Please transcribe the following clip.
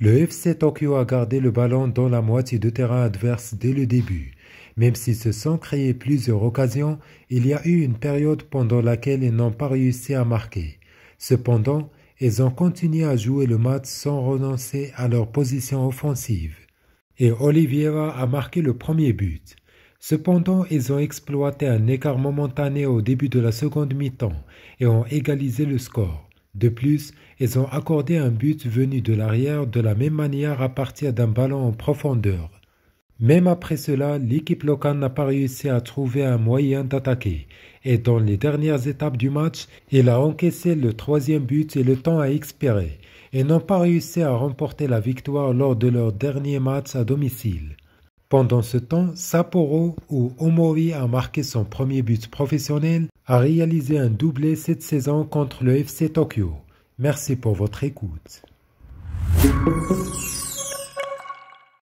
Le FC Tokyo a gardé le ballon dans la moitié de terrain adverse dès le début. Même s'ils se sont créés plusieurs occasions, il y a eu une période pendant laquelle ils n'ont pas réussi à marquer. Cependant, ils ont continué à jouer le match sans renoncer à leur position offensive. Et Oliveira a marqué le premier but. Cependant, ils ont exploité un écart momentané au début de la seconde mi-temps et ont égalisé le score. De plus, ils ont accordé un but venu de l'arrière de la même manière à partir d'un ballon en profondeur. Même après cela, l'équipe locale n'a pas réussi à trouver un moyen d'attaquer. Et dans les dernières étapes du match, il a encaissé le troisième but et le temps a expiré. Et n'ont pas réussi à remporter la victoire lors de leur dernier match à domicile. Pendant ce temps, Sapporo, où Omori a marqué son premier but professionnel, a réalisé un doublé cette saison contre le FC Tokyo. Merci pour votre écoute.